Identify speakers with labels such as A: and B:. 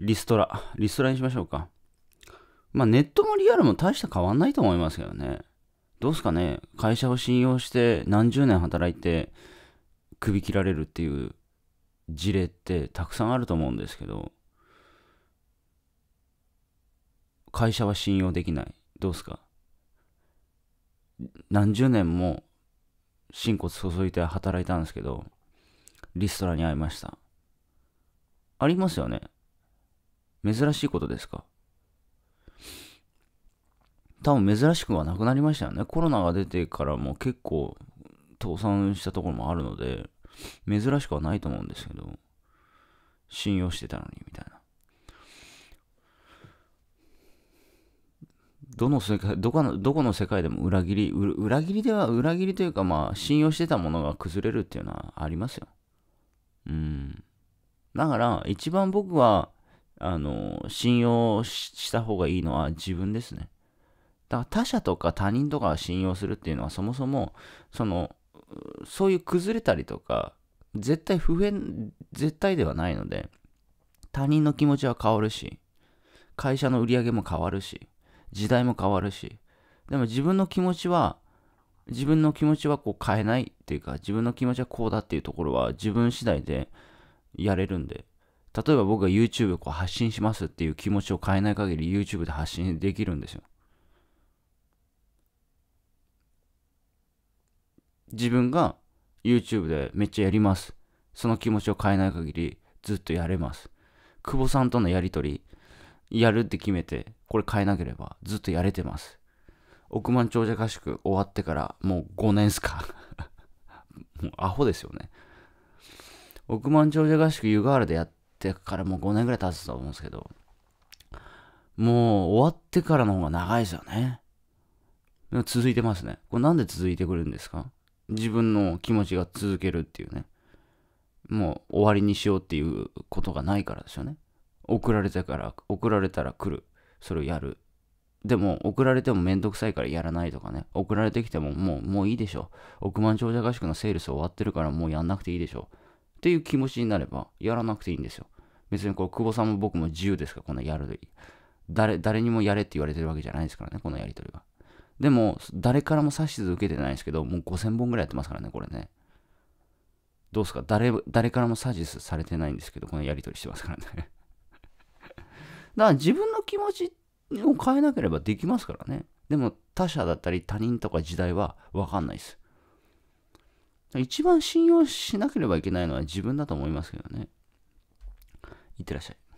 A: リストラ。リストラにしましょうか。まあ、ネットもリアルも大した変わんないと思いますけどね。どうすかね。会社を信用して何十年働いて首切られるっていう事例ってたくさんあると思うんですけど、会社は信用できない。どうすか何十年も心骨注いで働いたんですけど、リストラに会いました。ありますよね。珍しいことですか多分珍しくはなくなりましたよね。コロナが出てからも結構倒産したところもあるので、珍しくはないと思うんですけど、信用してたのにみたいな。どの世界、どこの、どこの世界でも裏切り、裏切りでは、裏切りというかまあ、信用してたものが崩れるっていうのはありますよ。うん。だから、一番僕は、あの、信用した方がいいのは自分ですね。だから他者とか他人とかを信用するっていうのはそもそも、その、そういう崩れたりとか、絶対不変、絶対ではないので、他人の気持ちは変わるし、会社の売り上げも変わるし、時代も変わるし、でも自分の気持ちは、自分の気持ちはこう変えないっていうか、自分の気持ちはこうだっていうところは自分次第でやれるんで、例えば僕が YouTube こう発信しますっていう気持ちを変えない限り YouTube で発信できるんですよ。自分が YouTube でめっちゃやります。その気持ちを変えない限りずっとやれます。久保さんとのやりとり、やるって決めて、これ変えなければずっとやれてます。億万長者合宿終わってからもう5年っすか もうアホですよね。億万長者合宿湯河原でやってってからもう5年ぐらい経つと思うんですけど、もう終わってからの方が長いですよね。続いてますね。これなんで続いてくるんですか自分の気持ちが続けるっていうね。もう終わりにしようっていうことがないからですよね。送られてから、送られたら来る。それをやる。でも、送られてもめんどくさいからやらないとかね。送られてきても、もう、もういいでしょ。億万長者合宿のセールス終わってるからもうやんなくていいでしょ。っていう気持ちになれば、やらなくていいんですよ。別にこう、久保さんも僕も自由ですから、このやる。誰、誰にもやれって言われてるわけじゃないですからね、このやりとりは。でも、誰からも指図受けてないですけど、もう5000本ぐらいやってますからね、これね。どうすか誰、誰からも指図されてないんですけど、このやりとりしてますからね だから自分の気持ちを変えなければできますからね。でも他者だったり他人とか時代は分かんないです。一番信用しなければいけないのは自分だと思いますけどね。いってらっしゃい。